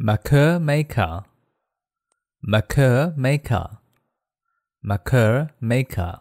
Maker maker. Maker maker. Maker maker.